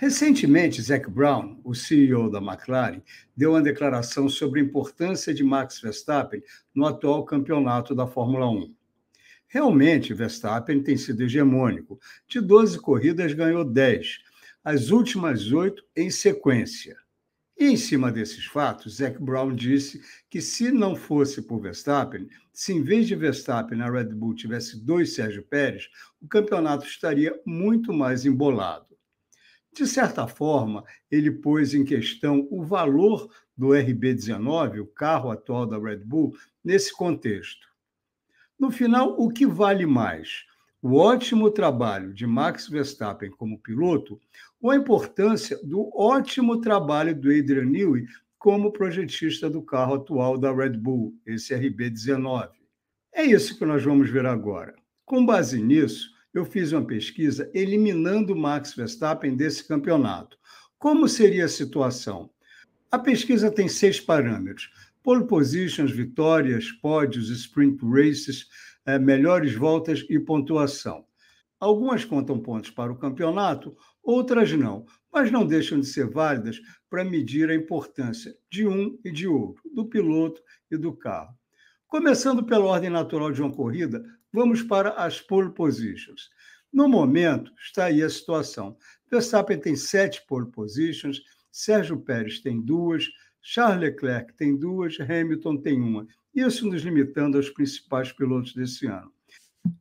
Recentemente, Zac Brown, o CEO da McLaren, deu uma declaração sobre a importância de Max Verstappen no atual campeonato da Fórmula 1. Realmente, Verstappen tem sido hegemônico. De 12 corridas, ganhou 10, as últimas oito em sequência. E em cima desses fatos, Zac Brown disse que se não fosse por Verstappen, se em vez de Verstappen na Red Bull tivesse dois Sérgio Pérez, o campeonato estaria muito mais embolado. De certa forma, ele pôs em questão o valor do RB19, o carro atual da Red Bull, nesse contexto. No final, o que vale mais? O ótimo trabalho de Max Verstappen como piloto ou a importância do ótimo trabalho do Adrian Newey como projetista do carro atual da Red Bull, esse RB19? É isso que nós vamos ver agora. Com base nisso, eu fiz uma pesquisa eliminando Max Verstappen desse campeonato. Como seria a situação? A pesquisa tem seis parâmetros: pole positions, vitórias, pódios, sprint races, eh, melhores voltas e pontuação. Algumas contam pontos para o campeonato, outras não, mas não deixam de ser válidas para medir a importância de um e de outro, do piloto e do carro. Começando pela ordem natural de uma corrida, vamos para as pole positions. No momento, está aí a situação. Verstappen tem sete pole positions, Sérgio Pérez tem duas, Charles Leclerc tem duas, Hamilton tem uma. Isso nos limitando aos principais pilotos desse ano.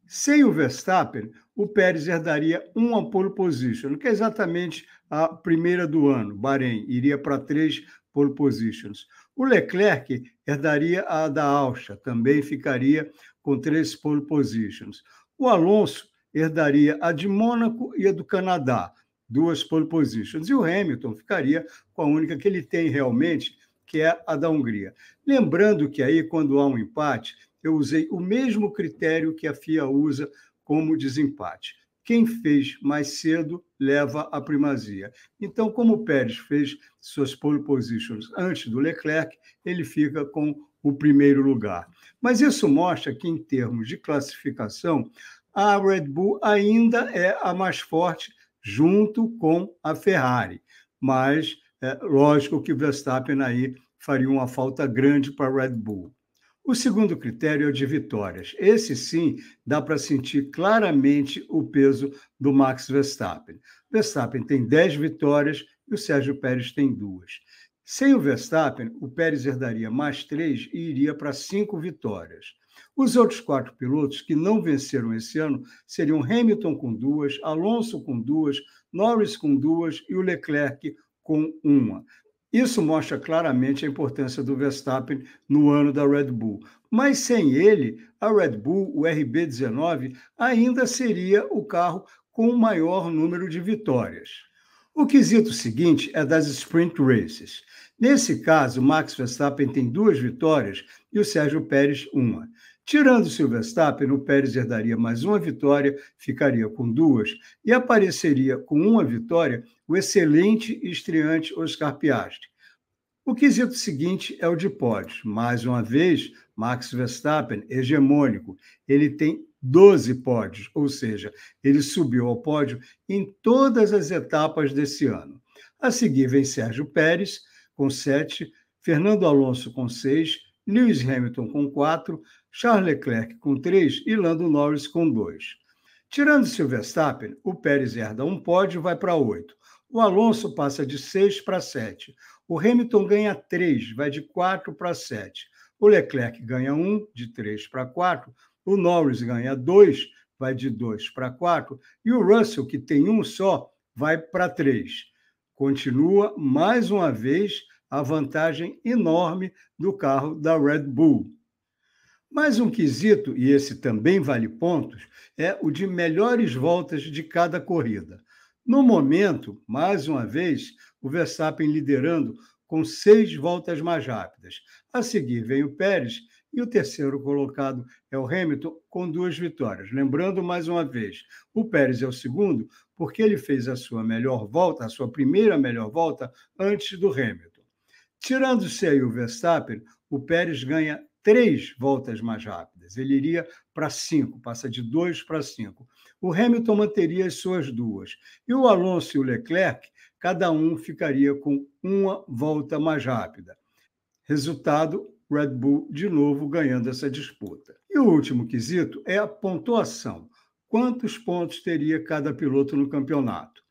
Sem o Verstappen, o Pérez herdaria uma pole position, que é exatamente a primeira do ano, Bahrein. Iria para três, pole positions. O Leclerc herdaria a da Alcha, também ficaria com três pole positions. O Alonso herdaria a de Mônaco e a do Canadá, duas pole positions. E o Hamilton ficaria com a única que ele tem realmente, que é a da Hungria. Lembrando que aí, quando há um empate, eu usei o mesmo critério que a FIA usa como desempate quem fez mais cedo leva a primazia. Então, como o Pérez fez suas pole positions antes do Leclerc, ele fica com o primeiro lugar. Mas isso mostra que, em termos de classificação, a Red Bull ainda é a mais forte junto com a Ferrari. Mas, é, lógico que Verstappen aí faria uma falta grande para a Red Bull. O segundo critério é o de vitórias. Esse sim dá para sentir claramente o peso do Max Verstappen. Verstappen tem 10 vitórias e o Sérgio Pérez tem duas. Sem o Verstappen, o Pérez herdaria mais três e iria para cinco vitórias. Os outros quatro pilotos que não venceram esse ano seriam Hamilton com duas, Alonso com duas, Norris com duas e o Leclerc com uma. Isso mostra claramente a importância do Verstappen no ano da Red Bull. Mas sem ele, a Red Bull, o RB19, ainda seria o carro com o maior número de vitórias. O quesito seguinte é das sprint races. Nesse caso, Max Verstappen tem duas vitórias e o Sérgio Pérez uma. Tirando se o Verstappen, o Pérez herdaria mais uma vitória, ficaria com duas, e apareceria com uma vitória o excelente estreante Oscar Piastri. O quesito seguinte é o de pódios. Mais uma vez, Max Verstappen, hegemônico, ele tem 12 pódios, ou seja, ele subiu ao pódio em todas as etapas desse ano. A seguir vem Sérgio Pérez, com sete, Fernando Alonso, com seis. Lewis Hamilton com quatro, Charles Leclerc com três e Lando Norris com dois. Tirando-se o Verstappen, o Pérez herda um pódio e vai para oito. O Alonso passa de seis para sete. O Hamilton ganha três, vai de quatro para sete. O Leclerc ganha um, de três para quatro. O Norris ganha dois, vai de dois para quatro. E o Russell, que tem um só, vai para três. Continua mais uma vez a vantagem enorme do carro da Red Bull. Mais um quesito, e esse também vale pontos, é o de melhores voltas de cada corrida. No momento, mais uma vez, o Verstappen liderando com seis voltas mais rápidas. A seguir vem o Pérez e o terceiro colocado é o Hamilton com duas vitórias. Lembrando mais uma vez, o Pérez é o segundo porque ele fez a sua melhor volta, a sua primeira melhor volta antes do Hamilton. Tirando-se aí o Verstappen, o Pérez ganha três voltas mais rápidas. Ele iria para cinco, passa de dois para cinco. O Hamilton manteria as suas duas. E o Alonso e o Leclerc, cada um ficaria com uma volta mais rápida. Resultado: Red Bull de novo ganhando essa disputa. E o último quesito é a pontuação. Quantos pontos teria cada piloto no campeonato?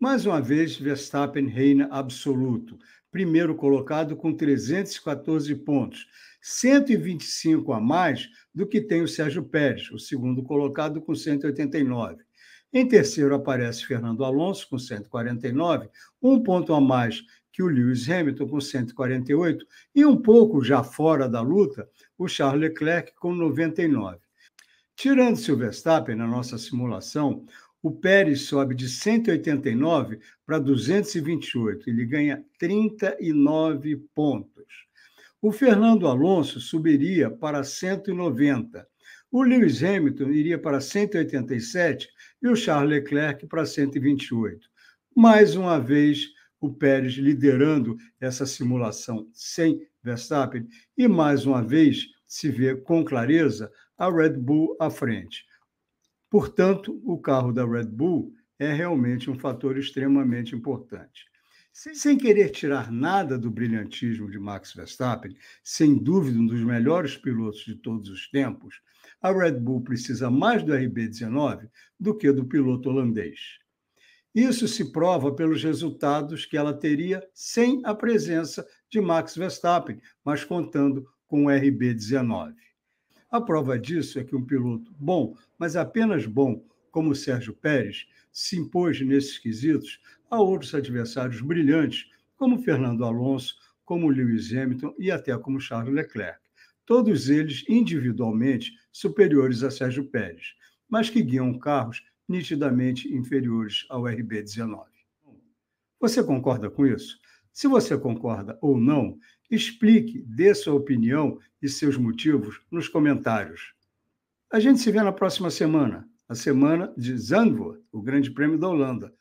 Mais uma vez, Verstappen reina absoluto, primeiro colocado com 314 pontos, 125 a mais do que tem o Sérgio Pérez, o segundo colocado com 189. Em terceiro aparece Fernando Alonso com 149, um ponto a mais que o Lewis Hamilton com 148 e um pouco já fora da luta, o Charles Leclerc com 99. Tirando-se o Verstappen na nossa simulação, o Pérez sobe de 189 para 228, ele ganha 39 pontos. O Fernando Alonso subiria para 190. O Lewis Hamilton iria para 187 e o Charles Leclerc para 128. Mais uma vez, o Pérez liderando essa simulação sem Verstappen e mais uma vez se vê com clareza a Red Bull à frente. Portanto, o carro da Red Bull é realmente um fator extremamente importante. Sem querer tirar nada do brilhantismo de Max Verstappen, sem dúvida um dos melhores pilotos de todos os tempos, a Red Bull precisa mais do RB19 do que do piloto holandês. Isso se prova pelos resultados que ela teria sem a presença de Max Verstappen, mas contando com o RB19. A prova disso é que um piloto bom, mas apenas bom, como Sérgio Pérez, se impôs nesses quesitos a outros adversários brilhantes, como Fernando Alonso, como Lewis Hamilton e até como Charles Leclerc. Todos eles individualmente superiores a Sérgio Pérez, mas que guiam carros nitidamente inferiores ao RB19. Você concorda com isso? Se você concorda ou não, explique, dê sua opinião e seus motivos nos comentários. A gente se vê na próxima semana, a semana de Zandvoort, o Grande Prêmio da Holanda.